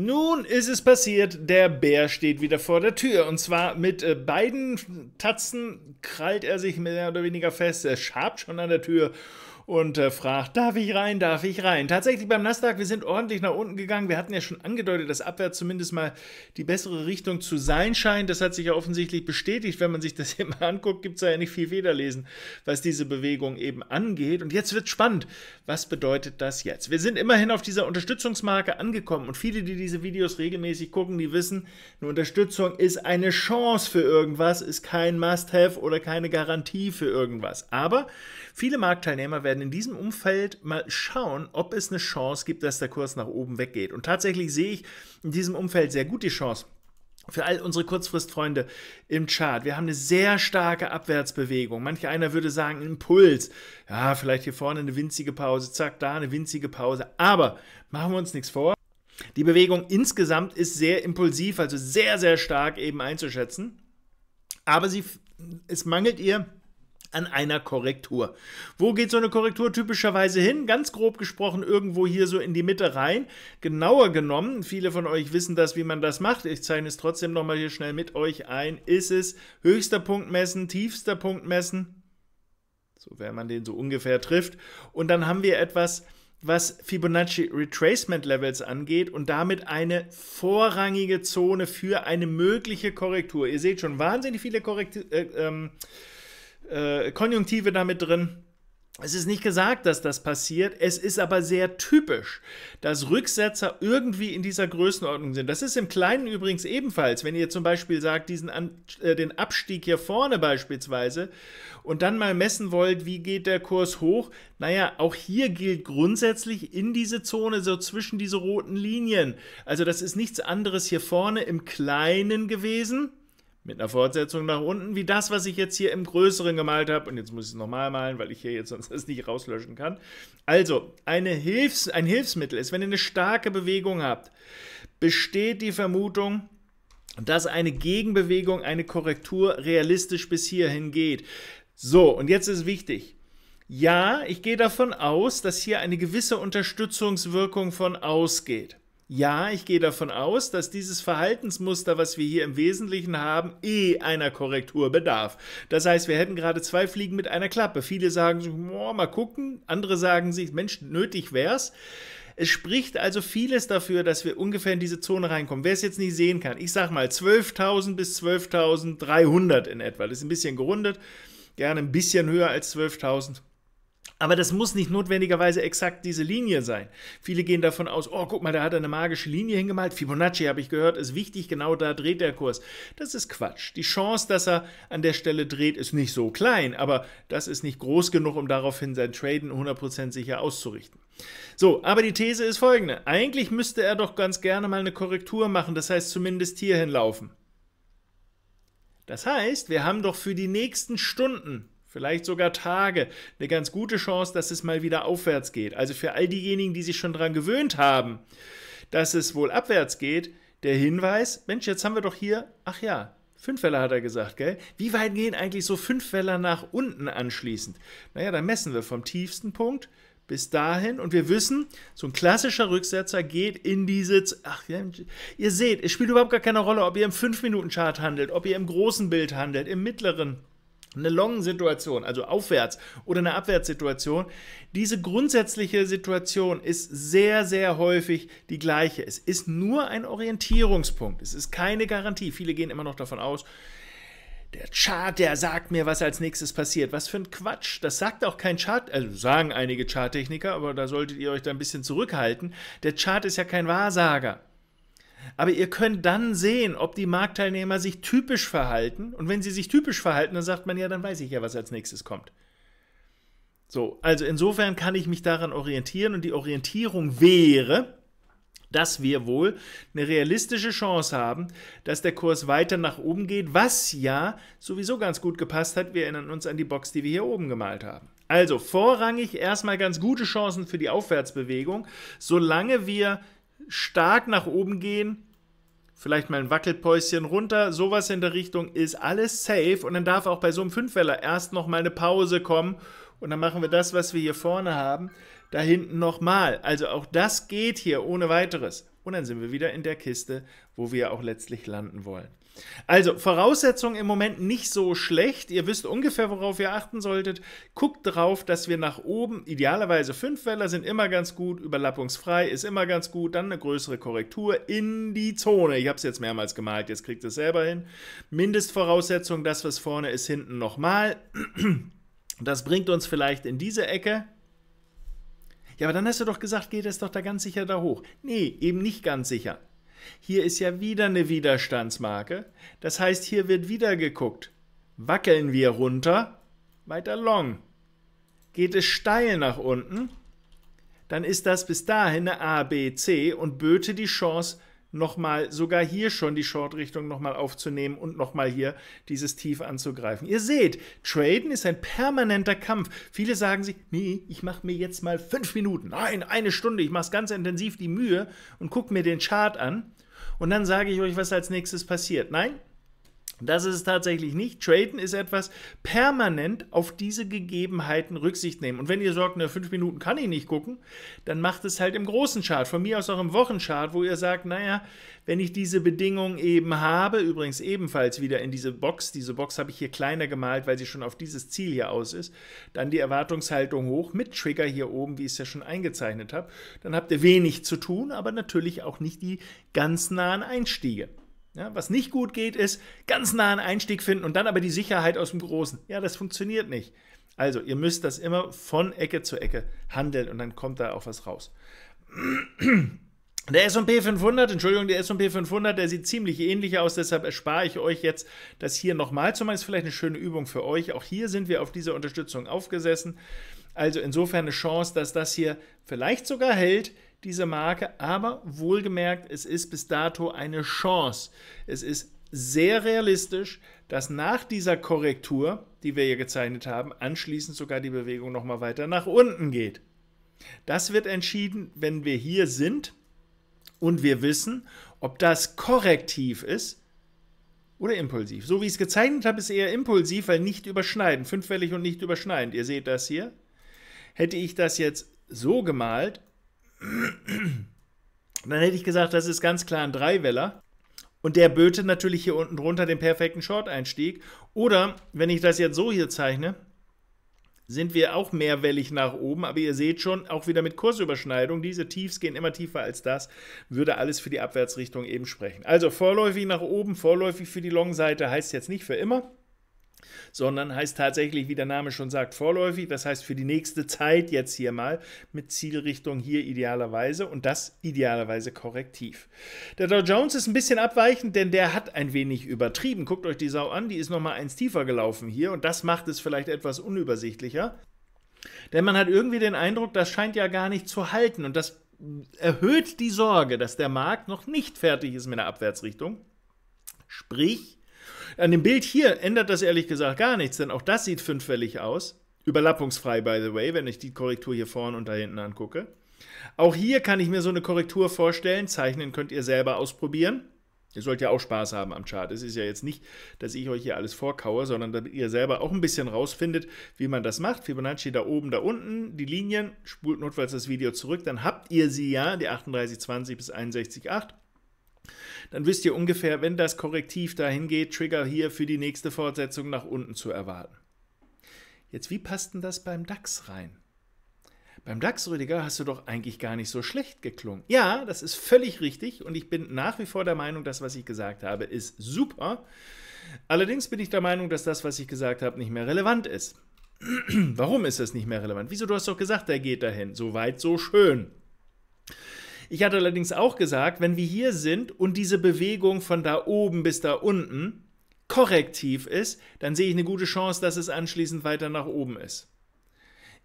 Nun ist es passiert, der Bär steht wieder vor der Tür. Und zwar mit äh, beiden Tatzen krallt er sich mehr oder weniger fest. Er schabt schon an der Tür und äh, fragt, darf ich rein, darf ich rein? Tatsächlich beim Nasdaq, wir sind ordentlich nach unten gegangen. Wir hatten ja schon angedeutet, dass abwärts zumindest mal die bessere Richtung zu sein scheint. Das hat sich ja offensichtlich bestätigt. Wenn man sich das hier mal anguckt, gibt es ja nicht viel Federlesen, was diese Bewegung eben angeht. Und jetzt wird spannend. Was bedeutet das jetzt? Wir sind immerhin auf dieser Unterstützungsmarke angekommen und viele, die diese Videos regelmäßig gucken, die wissen, eine Unterstützung ist eine Chance für irgendwas, ist kein Must-Have oder keine Garantie für irgendwas. Aber Viele Marktteilnehmer werden in diesem Umfeld mal schauen, ob es eine Chance gibt, dass der Kurs nach oben weggeht. Und tatsächlich sehe ich in diesem Umfeld sehr gut die Chance. Für all unsere Kurzfristfreunde im Chart, wir haben eine sehr starke Abwärtsbewegung. Manch einer würde sagen, Impuls. Ja, vielleicht hier vorne eine winzige Pause, zack, da eine winzige Pause. Aber machen wir uns nichts vor. Die Bewegung insgesamt ist sehr impulsiv, also sehr, sehr stark eben einzuschätzen. Aber sie, es mangelt ihr an einer Korrektur. Wo geht so eine Korrektur typischerweise hin? Ganz grob gesprochen irgendwo hier so in die Mitte rein. Genauer genommen, viele von euch wissen das, wie man das macht. Ich zeige es trotzdem nochmal hier schnell mit euch ein. Ist es höchster Punkt messen, tiefster Punkt messen? So, wenn man den so ungefähr trifft. Und dann haben wir etwas, was Fibonacci Retracement Levels angeht und damit eine vorrangige Zone für eine mögliche Korrektur. Ihr seht schon wahnsinnig viele Korrekturen. Äh, ähm, äh, Konjunktive damit drin. Es ist nicht gesagt, dass das passiert, es ist aber sehr typisch, dass Rücksetzer irgendwie in dieser Größenordnung sind. Das ist im Kleinen übrigens ebenfalls, wenn ihr zum Beispiel sagt, diesen äh, den Abstieg hier vorne beispielsweise und dann mal messen wollt, wie geht der Kurs hoch. Naja, auch hier gilt grundsätzlich in diese Zone, so zwischen diese roten Linien. Also das ist nichts anderes hier vorne im Kleinen gewesen mit einer Fortsetzung nach unten, wie das, was ich jetzt hier im Größeren gemalt habe. Und jetzt muss ich es nochmal malen, weil ich hier jetzt sonst das nicht rauslöschen kann. Also, eine Hilfs-, ein Hilfsmittel ist, wenn ihr eine starke Bewegung habt, besteht die Vermutung, dass eine Gegenbewegung, eine Korrektur realistisch bis hierhin geht. So, und jetzt ist wichtig. Ja, ich gehe davon aus, dass hier eine gewisse Unterstützungswirkung von ausgeht. Ja, ich gehe davon aus, dass dieses Verhaltensmuster, was wir hier im Wesentlichen haben, eh einer Korrektur bedarf. Das heißt, wir hätten gerade zwei Fliegen mit einer Klappe. Viele sagen sich, oh, mal gucken, andere sagen sich, Mensch, nötig wär's. Es spricht also vieles dafür, dass wir ungefähr in diese Zone reinkommen. Wer es jetzt nicht sehen kann, ich sag mal 12.000 bis 12.300 in etwa. Das ist ein bisschen gerundet, gerne ein bisschen höher als 12.000. Aber das muss nicht notwendigerweise exakt diese Linie sein. Viele gehen davon aus, oh, guck mal, da hat er eine magische Linie hingemalt. Fibonacci, habe ich gehört, ist wichtig, genau da dreht der Kurs. Das ist Quatsch. Die Chance, dass er an der Stelle dreht, ist nicht so klein, aber das ist nicht groß genug, um daraufhin sein Traden 100% sicher auszurichten. So, aber die These ist folgende. Eigentlich müsste er doch ganz gerne mal eine Korrektur machen, das heißt zumindest hierhin laufen. Das heißt, wir haben doch für die nächsten Stunden vielleicht sogar Tage, eine ganz gute Chance, dass es mal wieder aufwärts geht. Also für all diejenigen, die sich schon daran gewöhnt haben, dass es wohl abwärts geht, der Hinweis, Mensch, jetzt haben wir doch hier, ach ja, Fünfweller hat er gesagt, gell? Wie weit gehen eigentlich so Fünfweller nach unten anschließend? Naja, dann messen wir vom tiefsten Punkt bis dahin und wir wissen, so ein klassischer Rücksetzer geht in diese, ach ja, ihr seht, es spielt überhaupt gar keine Rolle, ob ihr im 5-Minuten-Chart handelt, ob ihr im großen Bild handelt, im mittleren, eine Long-Situation, also aufwärts oder eine Abwärtssituation, diese grundsätzliche Situation ist sehr, sehr häufig die gleiche. Es ist nur ein Orientierungspunkt, es ist keine Garantie. Viele gehen immer noch davon aus, der Chart, der sagt mir, was als nächstes passiert. Was für ein Quatsch. Das sagt auch kein Chart, also sagen einige Charttechniker, aber da solltet ihr euch da ein bisschen zurückhalten. Der Chart ist ja kein Wahrsager. Aber ihr könnt dann sehen, ob die Marktteilnehmer sich typisch verhalten. Und wenn sie sich typisch verhalten, dann sagt man ja, dann weiß ich ja, was als nächstes kommt. So, also insofern kann ich mich daran orientieren und die Orientierung wäre, dass wir wohl eine realistische Chance haben, dass der Kurs weiter nach oben geht, was ja sowieso ganz gut gepasst hat. Wir erinnern uns an die Box, die wir hier oben gemalt haben. Also vorrangig erstmal ganz gute Chancen für die Aufwärtsbewegung, solange wir stark nach oben gehen, vielleicht mal ein Wackelpäuschen runter, sowas in der Richtung ist alles safe und dann darf auch bei so einem Fünfweller erst noch mal eine Pause kommen und dann machen wir das, was wir hier vorne haben, da hinten noch mal. Also auch das geht hier ohne weiteres und dann sind wir wieder in der Kiste, wo wir auch letztlich landen wollen. Also, Voraussetzungen im Moment nicht so schlecht. Ihr wisst ungefähr, worauf ihr achten solltet. Guckt drauf, dass wir nach oben, idealerweise fünf Weller sind immer ganz gut, überlappungsfrei ist immer ganz gut, dann eine größere Korrektur in die Zone. Ich habe es jetzt mehrmals gemalt, jetzt kriegt es selber hin. Mindestvoraussetzung, das, was vorne ist, hinten nochmal. Das bringt uns vielleicht in diese Ecke. Ja, aber dann hast du doch gesagt, geht es doch da ganz sicher da hoch. Nee, eben nicht ganz sicher. Hier ist ja wieder eine Widerstandsmarke. Das heißt, hier wird wieder geguckt. Wackeln wir runter, weiter long. Geht es steil nach unten, dann ist das bis dahin eine ABC und böte die Chance nochmal, sogar hier schon die Short-Richtung nochmal aufzunehmen und nochmal hier dieses Tief anzugreifen. Ihr seht, Traden ist ein permanenter Kampf. Viele sagen sich, nee, ich mache mir jetzt mal fünf Minuten, nein, eine Stunde, ich mache es ganz intensiv die Mühe und gucke mir den Chart an und dann sage ich euch, was als nächstes passiert. Nein, das ist es tatsächlich nicht. Traden ist etwas permanent auf diese Gegebenheiten Rücksicht nehmen. Und wenn ihr sagt, na, fünf Minuten kann ich nicht gucken, dann macht es halt im großen Chart, von mir aus auch im Wochenchart, wo ihr sagt, naja, wenn ich diese Bedingungen eben habe, übrigens ebenfalls wieder in diese Box, diese Box habe ich hier kleiner gemalt, weil sie schon auf dieses Ziel hier aus ist, dann die Erwartungshaltung hoch mit Trigger hier oben, wie ich es ja schon eingezeichnet habe, dann habt ihr wenig zu tun, aber natürlich auch nicht die ganz nahen Einstiege. Ja, was nicht gut geht, ist ganz nah einen Einstieg finden und dann aber die Sicherheit aus dem Großen. Ja, das funktioniert nicht. Also, ihr müsst das immer von Ecke zu Ecke handeln und dann kommt da auch was raus. Der S&P 500, Entschuldigung, der S&P 500, der sieht ziemlich ähnlich aus, deshalb erspare ich euch jetzt das hier nochmal, zumal ist vielleicht eine schöne Übung für euch. Auch hier sind wir auf diese Unterstützung aufgesessen. Also insofern eine Chance, dass das hier vielleicht sogar hält diese Marke, aber wohlgemerkt, es ist bis dato eine Chance. Es ist sehr realistisch, dass nach dieser Korrektur, die wir hier gezeichnet haben, anschließend sogar die Bewegung nochmal weiter nach unten geht. Das wird entschieden, wenn wir hier sind und wir wissen, ob das korrektiv ist oder impulsiv. So wie ich es gezeichnet habe, ist eher impulsiv, weil nicht überschneiden, fünffällig und nicht überschneidend. Ihr seht das hier. Hätte ich das jetzt so gemalt, dann hätte ich gesagt, das ist ganz klar ein Dreiweller. Und der böte natürlich hier unten drunter den perfekten Short-Einstieg. Oder, wenn ich das jetzt so hier zeichne, sind wir auch mehrwellig nach oben. Aber ihr seht schon, auch wieder mit Kursüberschneidung, diese Tiefs gehen immer tiefer als das, würde alles für die Abwärtsrichtung eben sprechen. Also vorläufig nach oben, vorläufig für die Long-Seite heißt jetzt nicht für immer sondern heißt tatsächlich, wie der Name schon sagt, vorläufig. Das heißt für die nächste Zeit jetzt hier mal mit Zielrichtung hier idealerweise und das idealerweise korrektiv. Der Dow Jones ist ein bisschen abweichend, denn der hat ein wenig übertrieben. Guckt euch die Sau an, die ist nochmal eins tiefer gelaufen hier und das macht es vielleicht etwas unübersichtlicher. Denn man hat irgendwie den Eindruck, das scheint ja gar nicht zu halten und das erhöht die Sorge, dass der Markt noch nicht fertig ist mit der Abwärtsrichtung. Sprich, an dem Bild hier ändert das ehrlich gesagt gar nichts, denn auch das sieht fünffällig aus. Überlappungsfrei, by the way, wenn ich die Korrektur hier vorne und da hinten angucke. Auch hier kann ich mir so eine Korrektur vorstellen. Zeichnen könnt ihr selber ausprobieren. Ihr sollt ja auch Spaß haben am Chart. Es ist ja jetzt nicht, dass ich euch hier alles vorkaue, sondern damit ihr selber auch ein bisschen rausfindet, wie man das macht. Fibonacci da oben, da unten, die Linien, spult notfalls das Video zurück, dann habt ihr sie ja, die 3820 bis 618 dann wisst ihr ungefähr, wenn das Korrektiv dahin geht, Trigger hier für die nächste Fortsetzung nach unten zu erwarten. Jetzt, wie passt denn das beim DAX rein? Beim DAX, Rüdiger, hast du doch eigentlich gar nicht so schlecht geklungen. Ja, das ist völlig richtig und ich bin nach wie vor der Meinung, das, was ich gesagt habe, ist super. Allerdings bin ich der Meinung, dass das, was ich gesagt habe, nicht mehr relevant ist. Warum ist das nicht mehr relevant? Wieso, du hast doch gesagt, der geht dahin. So weit, so schön. Ich hatte allerdings auch gesagt, wenn wir hier sind und diese Bewegung von da oben bis da unten korrektiv ist, dann sehe ich eine gute Chance, dass es anschließend weiter nach oben ist.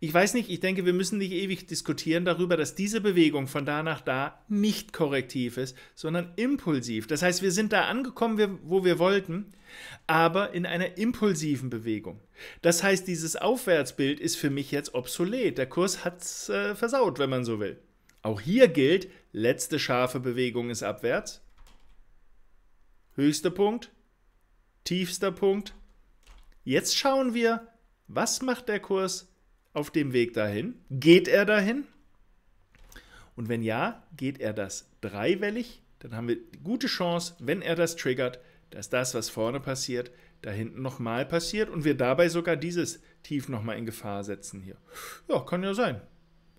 Ich weiß nicht, ich denke, wir müssen nicht ewig diskutieren darüber, dass diese Bewegung von da nach da nicht korrektiv ist, sondern impulsiv. Das heißt, wir sind da angekommen, wo wir wollten, aber in einer impulsiven Bewegung. Das heißt, dieses Aufwärtsbild ist für mich jetzt obsolet. Der Kurs hat es äh, versaut, wenn man so will. Auch hier gilt, letzte scharfe Bewegung ist abwärts. Höchster Punkt, tiefster Punkt. Jetzt schauen wir, was macht der Kurs auf dem Weg dahin? Geht er dahin? Und wenn ja, geht er das dreiwellig, dann haben wir gute Chance, wenn er das triggert, dass das, was vorne passiert, da hinten nochmal passiert und wir dabei sogar dieses Tief nochmal in Gefahr setzen hier. Ja, kann ja sein.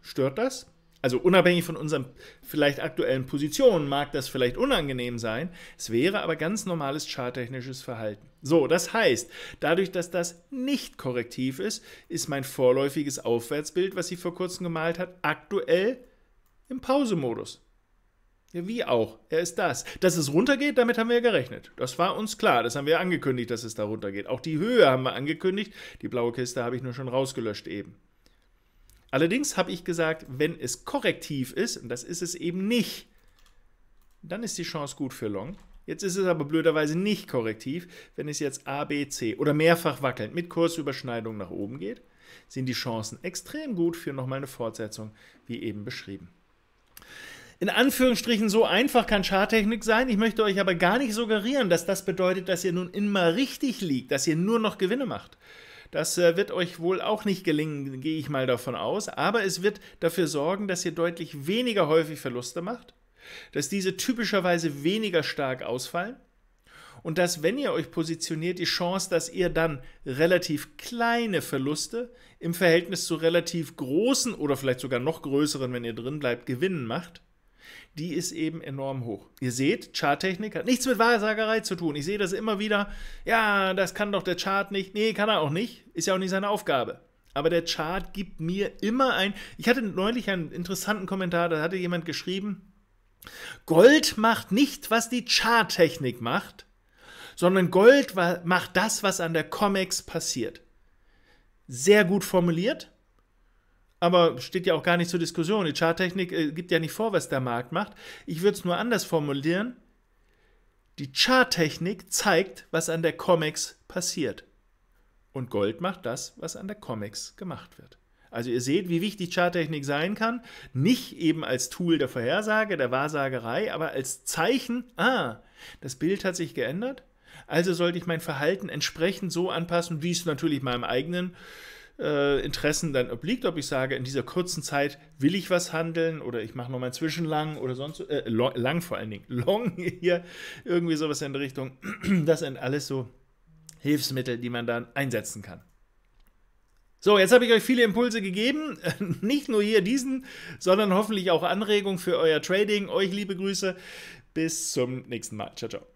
Stört das? also unabhängig von unseren vielleicht aktuellen Positionen, mag das vielleicht unangenehm sein, es wäre aber ganz normales charttechnisches Verhalten. So, das heißt, dadurch, dass das nicht korrektiv ist, ist mein vorläufiges Aufwärtsbild, was sie vor kurzem gemalt hat, aktuell im Pausemodus. Ja, wie auch. Er ist das. Dass es runtergeht, damit haben wir ja gerechnet. Das war uns klar. Das haben wir angekündigt, dass es da runtergeht. Auch die Höhe haben wir angekündigt. Die blaue Kiste habe ich nur schon rausgelöscht eben. Allerdings habe ich gesagt, wenn es korrektiv ist, und das ist es eben nicht, dann ist die Chance gut für Long. Jetzt ist es aber blöderweise nicht korrektiv. Wenn es jetzt A, B, C oder mehrfach wackelnd mit Kursüberschneidung nach oben geht, sind die Chancen extrem gut für nochmal eine Fortsetzung, wie eben beschrieben. In Anführungsstrichen so einfach kann Schartechnik sein. Ich möchte euch aber gar nicht suggerieren, dass das bedeutet, dass ihr nun immer richtig liegt, dass ihr nur noch Gewinne macht. Das äh, wird euch wohl auch nicht gelingen, gehe ich mal davon aus. Aber es wird dafür sorgen, dass ihr deutlich weniger häufig Verluste macht, dass diese typischerweise weniger stark ausfallen und dass, wenn ihr euch positioniert, die Chance, dass ihr dann relativ kleine Verluste im Verhältnis zu relativ großen oder vielleicht sogar noch größeren, wenn ihr drin bleibt, Gewinnen macht, die ist eben enorm hoch. Ihr seht, Charttechnik hat nichts mit Wahrsagerei zu tun. Ich sehe das immer wieder. Ja, das kann doch der Chart nicht. Nee, kann er auch nicht. Ist ja auch nicht seine Aufgabe. Aber der Chart gibt mir immer ein. Ich hatte neulich einen interessanten Kommentar, da hatte jemand geschrieben, Gold macht nicht, was die Charttechnik macht, sondern Gold macht das, was an der Comex passiert. Sehr gut formuliert aber steht ja auch gar nicht zur Diskussion. Die Charttechnik äh, gibt ja nicht vor, was der Markt macht. Ich würde es nur anders formulieren. Die Charttechnik zeigt, was an der Comics passiert. Und Gold macht das, was an der Comics gemacht wird. Also ihr seht, wie wichtig Charttechnik sein kann. Nicht eben als Tool der Vorhersage, der Wahrsagerei, aber als Zeichen, ah, das Bild hat sich geändert. Also sollte ich mein Verhalten entsprechend so anpassen, wie es natürlich meinem eigenen äh, äh, Interessen dann obliegt, ob ich sage, in dieser kurzen Zeit will ich was handeln oder ich mache nochmal zwischenlang oder sonst, äh, long, lang vor allen Dingen, long hier, irgendwie sowas in der Richtung. Das sind alles so Hilfsmittel, die man dann einsetzen kann. So, jetzt habe ich euch viele Impulse gegeben. Nicht nur hier diesen, sondern hoffentlich auch Anregungen für euer Trading. Euch liebe Grüße. Bis zum nächsten Mal. Ciao, ciao.